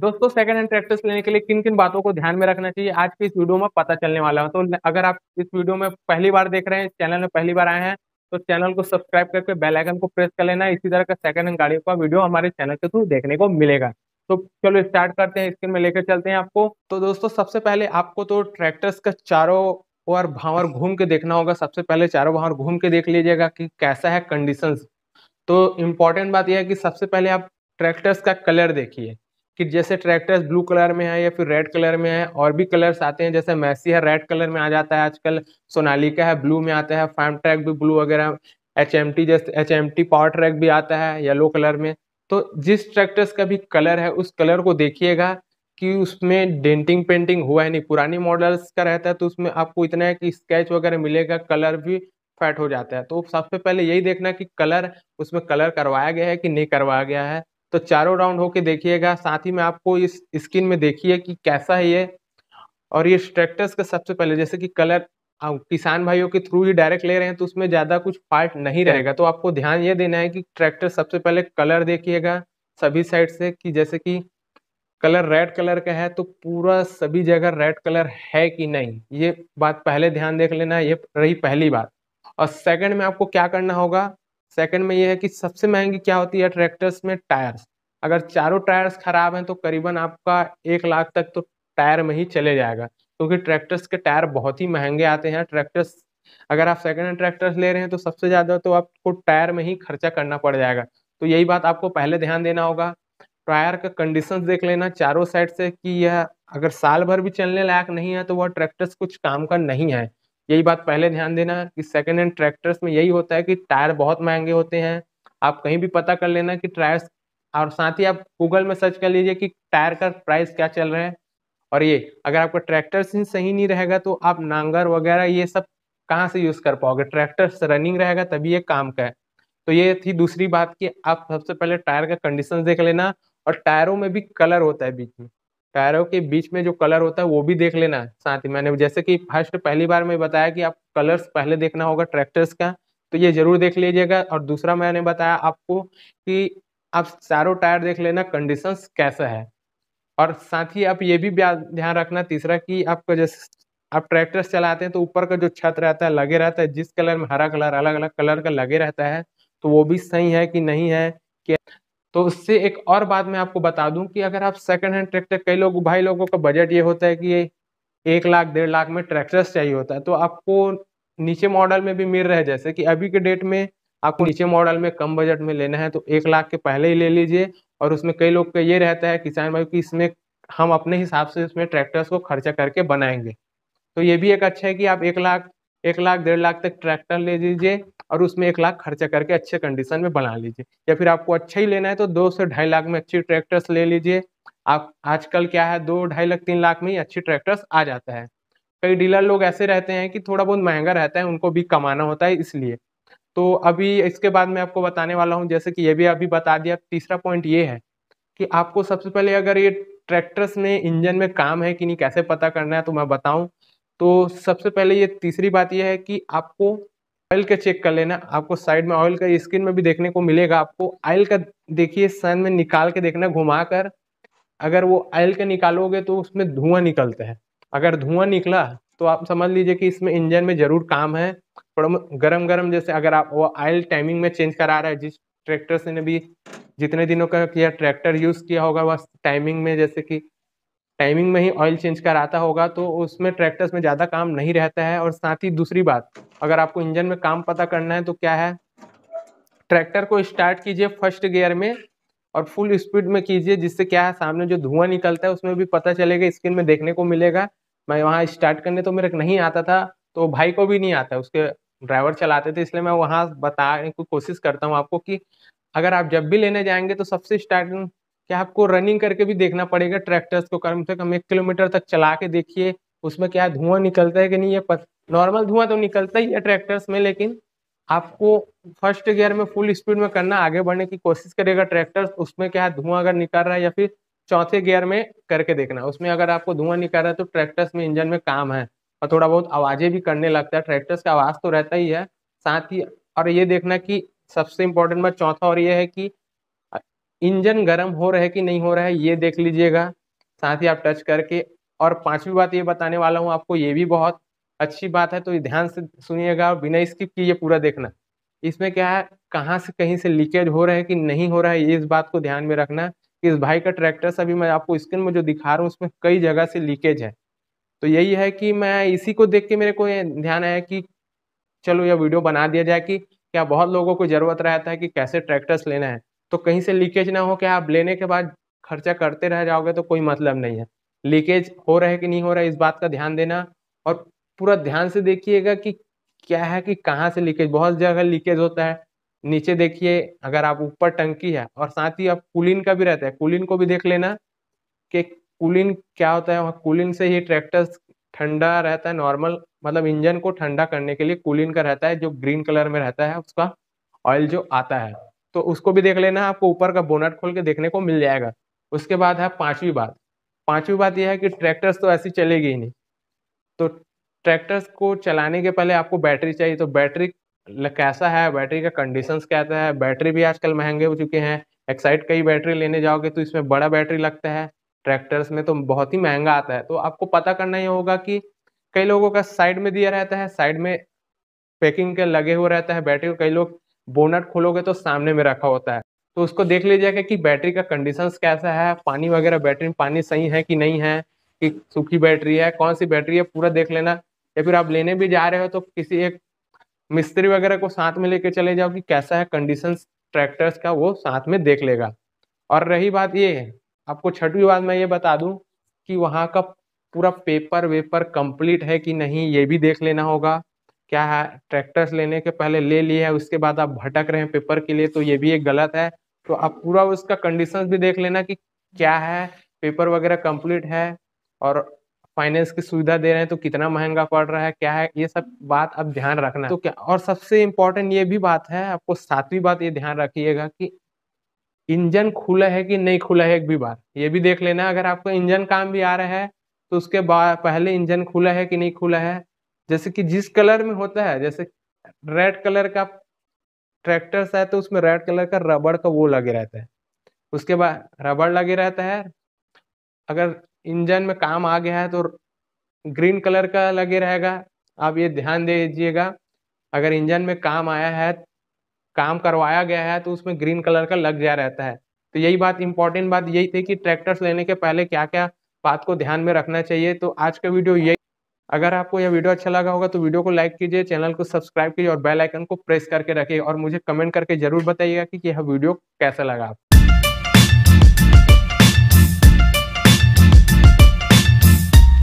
दोस्तों second hand tractors लेने के लिए किन किन बातों को ध्यान में रखना चाहिए आज की इस वीडियो में पता चलने वाला है तो अगर आप इस वीडियो में पहली बार देख रहे हैं चैनल में पहली बार आए हैं तो चैनल को सब्सक्राइब करके बेल आइकन को प्रेस कर लेना इसी तरह का सेकंड हैंड गाड़ियों का वीडियो हमारे चैनल के थ्रू देखने को मिलेगा तो चलो स्टार्ट करते हैं स्क्रीन में लेकर चलते हैं आपको तो दोस्तों सबसे पहले आपको तो ट्रैक्टर्स का चारों और भावर घूम के देखना होगा सबसे पहले चारों भावर घूम के देख लीजिएगा कि कैसा है कंडीशन तो इम्पोर्टेंट बात यह है कि सबसे पहले आप ट्रैक्टर्स का कलर देखिए कि जैसे ट्रैक्टर्स ब्लू कलर में है या फिर रेड कलर में है और भी कलर्स आते हैं जैसे मैसी है रेड कलर में आ जाता है आजकल सोनालिका है ब्लू में आता है फार्म ट्रैक भी ब्लू वगैरह एच एम टी जैसे H M T Powertrac भी आता है येलो कलर में तो जिस ट्रैक्टर्स का भी कलर है उस कलर को देखिएगा कि उसमें डेंटिंग पेंटिंग हुआ है नहीं पुरानी मॉडल्स का रहता है तो उसमें आपको इतना है कि स्केच वगैरह मिलेगा कलर भी फैट हो जाता है तो सबसे पहले यही देखना कि कलर उसमें कलर करवाया गया है कि नहीं करवाया गया है तो चारों राउंड होके देखिएगा साथ ही में आपको इस स्किन में देखिए कि कैसा है ये और ये ट्रैक्टर्स का सबसे पहले जैसे कि कलर हाँ, किसान भाइयों के थ्रू ही डायरेक्ट ले रहे हैं तो उसमें ज़्यादा कुछ फाल्ट नहीं रहेगा तो आपको ध्यान ये देना है कि ट्रैक्टर सबसे पहले कलर देखिएगा सभी साइड से कि जैसे कि कलर रेड कलर का है तो पूरा सभी जगह रेड कलर है कि नहीं ये बात पहले ध्यान देख लेना ये रही पहली बात और सेकंड में आपको क्या करना होगा सेकंड में ये है कि सबसे महंगी क्या होती है ट्रैक्टर्स में टायर्स अगर चारों टायर्स खराब हैं तो करीबन आपका एक लाख तक तो टायर में ही चले जाएगा क्योंकि तो ट्रैक्टर्स के टायर बहुत ही महंगे आते हैं ट्रैक्टर्स अगर आप सेकेंड हैंड ट्रैक्टर्स ले रहे हैं तो सबसे ज़्यादा तो आपको टायर में ही खर्चा करना पड़ जाएगा तो यही बात आपको पहले ध्यान देना होगा टायर का कंडीशन देख लेना चारों साइड से कि यह अगर साल भर भी चलने लायक नहीं है तो वह ट्रैक्टर्स कुछ काम का नहीं है यही बात पहले ध्यान देना कि सेकेंड हैंड ट्रैक्टर्स में यही होता है कि टायर बहुत महंगे होते हैं आप कहीं भी पता कर लेना कि टायर्स और साथ ही आप गूगल में सर्च कर लीजिए कि टायर का प्राइस क्या चल रहा है और ये अगर आपका ट्रैक्टर सही नहीं रहेगा तो आप नांगर वगैरह ये सब कहाँ से यूज़ कर पाओगे ट्रैक्टर रनिंग रहेगा तभी ये काम का है तो ये थी दूसरी बात कि आप सबसे पहले टायर का कंडीशन देख लेना और टायरों में भी कलर होता है बीच में टायरों के बीच में जो कलर होता है वो भी देख लेना साथ ही मैंने जैसे कि फर्स्ट पहली बार मैं बताया कि आप कलर्स पहले देखना होगा ट्रैक्टर्स का तो ये जरूर देख लीजिएगा और दूसरा मैंने बताया आपको कि आप चारों टायर देख लेना कंडीशन कैसा है और साथ ही आप ये भी ध्यान रखना तीसरा कि आपका जैसे आप ट्रैक्टर्स चलाते हैं तो ऊपर का जो छत रहता है लगे रहता है जिस कलर में हरा कलर अलग अलग कलर का लगे रहता है तो वो भी सही है कि नहीं है तो उससे एक और बात मैं आपको बता दूं कि अगर आप सेकंड हैंड ट्रैक्टर कई लोग भाई लोगों का बजट ये होता है कि एक लाख डेढ़ लाख में ट्रैक्टर्स चाहिए होता है तो आपको नीचे मॉडल में भी मिल रहा है जैसे कि अभी के डेट में आपको नीचे मॉडल में कम बजट में लेना है तो एक लाख के पहले ही ले लीजिए और उसमें कई लोग का ये रहता है किसान भाई कि इसमें हम अपने हिसाब से उसमें ट्रैक्टर्स को खर्चा करके बनाएंगे तो ये भी एक अच्छा है कि आप एक लाख एक लाख डेढ़ लाख तक ट्रैक्टर ले लीजिए और उसमें एक लाख खर्चा करके अच्छे कंडीशन में बना लीजिए या फिर आपको अच्छा ही लेना है तो दो से ढाई लाख में अच्छी ट्रैक्टर्स ले लीजिए आप आजकल क्या है दो ढाई लाख तीन लाख में ही अच्छी ट्रैक्टर्स आ जाता है कई डीलर लोग ऐसे रहते हैं कि थोड़ा बहुत महंगा रहता है उनको भी कमाना होता है इसलिए तो अभी इसके बाद मैं आपको बताने वाला हूँ जैसे कि ये भी अभी बता दिया तीसरा पॉइंट ये है कि आपको सबसे पहले अगर ये ट्रैक्टर्स में इंजन में काम है कि नहीं कैसे पता करना है तो मैं बताऊं तो सबसे पहले ये तीसरी बात यह है कि आपको ऑयल का चेक कर लेना आपको साइड में ऑयल का स्किन में भी देखने को मिलेगा आपको ऑयल का देखिए सन में निकाल के देखना घुमा कर अगर वो ऑयल का निकालोगे तो उसमें धुआं निकलता है अगर धुआं निकला तो आप समझ लीजिए कि इसमें इंजन में जरूर काम है थोड़ा गरम गरम जैसे अगर आप वो ऑयल टाइमिंग में चेंज करा रहा है जिस ट्रैक्टर से ने भी जितने दिनों का किया ट्रैक्टर यूज़ किया होगा वह टाइमिंग में जैसे कि टाइमिंग में ही ऑयल चेंज कराता होगा तो उसमें ट्रैक्टर्स में ज़्यादा काम नहीं रहता है और साथ ही दूसरी बात अगर आपको इंजन में काम पता करना है तो क्या है ट्रैक्टर को स्टार्ट कीजिए फर्स्ट गियर में और फुल स्पीड में कीजिए जिससे क्या है सामने जो धुआं निकलता है उसमें भी पता चलेगा स्क्रीन में देखने को मिलेगा मैं वहाँ स्टार्ट करने तो मेरे नहीं आता था तो भाई को भी नहीं आता उसके ड्राइवर चलाते थे इसलिए मैं वहाँ बताने की कोशिश करता हूँ आपको कि अगर आप जब भी लेने जाएंगे तो सबसे स्टार्टिंग क्या आपको रनिंग करके भी देखना पड़ेगा ट्रैक्टर्स को कम से कम एक किलोमीटर तक चला के देखिए उसमें क्या धुआं निकलता है कि नहीं ये नॉर्मल धुआं तो निकलता ही है ट्रैक्टर्स में लेकिन आपको फर्स्ट गियर में फुल स्पीड में करना आगे बढ़ने की कोशिश करेगा ट्रैक्टर उसमें क्या धुआं अगर निकल रहा है या फिर चौथे गियर में करके देखना उसमें अगर आपको धुआं निकल रहा है तो ट्रैक्टर्स में इंजन में काम है और थोड़ा बहुत आवाज़ें भी करने लगता है ट्रैक्टर्स का आवाज़ तो रहता ही है साथ ही और ये देखना कि सबसे इम्पोर्टेंट बात चौथा और ये है कि इंजन गर्म हो रहा है कि नहीं हो रहा है ये देख लीजिएगा साथ ही आप टच करके और पांचवी बात ये बताने वाला हूँ आपको ये भी बहुत अच्छी बात है तो ध्यान से सुनिएगा बिना स्किप किए पूरा देखना इसमें क्या है कहाँ से कहीं से लीकेज हो रहा है कि नहीं हो रहा है ये इस बात को ध्यान में रखना कि इस भाई का ट्रैक्टर सभी मैं आपको स्क्रीन में जो दिखा रहा हूँ उसमें कई जगह से लीकेज है तो यही है कि मैं इसी को देख के मेरे को ध्यान आया कि चलो यह वीडियो बना दिया जाए कि क्या बहुत लोगों को जरूरत रहता है कि कैसे ट्रैक्टर्स लेना है तो कहीं से लीकेज ना हो कि आप लेने के बाद खर्चा करते रह जाओगे तो कोई मतलब नहीं है लीकेज हो रहा है कि नहीं हो रहा है इस बात का ध्यान देना और पूरा ध्यान से देखिएगा कि क्या है कि कहाँ से लीकेज बहुत जगह लीकेज होता है नीचे देखिए अगर आप ऊपर टंकी है और साथ ही आप कुलिन का भी रहता है कुलिन को भी देख लेना कि कुलिन क्या होता है वहाँ कुलिन से ही ट्रैक्टर ठंडा रहता है नॉर्मल मतलब इंजन को ठंडा करने के लिए कुलिन का रहता है जो ग्रीन कलर में रहता है उसका ऑयल जो आता है तो उसको भी देख लेना आपको ऊपर का बोनट खोल के देखने को मिल जाएगा उसके बाद है पांचवी बात पांचवी बात यह है कि ट्रैक्टर्स तो ऐसी चलेगी ही नहीं तो ट्रैक्टर्स को चलाने के पहले आपको बैटरी चाहिए तो बैटरी कैसा है बैटरी का कंडीशन कैसा है बैटरी भी आजकल महंगे हो चुके हैं एक्साइड कई बैटरी लेने जाओगे तो इसमें बड़ा बैटरी लगता है ट्रैक्टर्स में तो बहुत ही महंगा आता है तो आपको पता करना ही होगा कि कई लोगों का साइड में दिया रहता है साइड में पैकिंग के लगे हुए रहता है बैटरी कई लोग बोनट खोलोगे तो सामने में रखा होता है तो उसको देख लीजिएगा कि बैटरी का कंडीशन कैसा है पानी वगैरह बैटरी में पानी सही है कि नहीं है कि सूखी बैटरी है कौन सी बैटरी है पूरा देख लेना या फिर आप लेने भी जा रहे हो तो किसी एक मिस्त्री वगैरह को साथ में लेके चले जाओ कि कैसा है कंडीशन ट्रैक्टर्स का वो साथ में देख लेगा और रही बात ये है आपको छठवीं बात मैं ये बता दूं कि वहाँ का पूरा पेपर वेपर कंप्लीट है कि नहीं ये भी देख लेना होगा क्या है ट्रैक्टर्स लेने के पहले ले लिए है उसके बाद आप भटक रहे हैं पेपर के लिए तो ये भी एक गलत है तो आप पूरा उसका कंडीशन भी देख लेना कि क्या है पेपर वगैरह कंप्लीट है और फाइनेंस की सुविधा दे रहे हैं तो कितना महंगा पड़ रहा है क्या है ये सब बात आप ध्यान रखना तो क्या और सबसे इम्पोर्टेंट ये भी बात है आपको सातवीं बात ये ध्यान रखिएगा कि इंजन खुला है कि नहीं खुला है एक भी बार ये भी देख लेना अगर आपको इंजन काम भी आ रहा है तो उसके बाद पहले इंजन खुला है कि नहीं खुला है जैसे कि जिस कलर में होता है जैसे रेड कलर का ट्रैक्टर है तो उसमें रेड कलर का रबड़ का वो लगे रहता है उसके बाद रबड़ लगे रहता है अगर इंजन में काम आ गया है तो ग्रीन कलर का लगे रहेगा आप ये ध्यान दे दीजिएगा अगर इंजन में काम आया है काम करवाया गया है तो उसमें ग्रीन कलर का लग जा रहता है तो यही बात इंपॉर्टेंट बात यही थी कि ट्रैक्टर्स लेने के पहले क्या क्या बात को ध्यान में रखना चाहिए तो आज का वीडियो यही अगर आपको यह वीडियो अच्छा लगा होगा तो वीडियो को लाइक कीजिए चैनल को सब्सक्राइब कीजिए और बेल आइकन को प्रेस करके रखिए और मुझे कमेंट करके जरूर बताइएगा कि यह वीडियो कैसा लगा आपको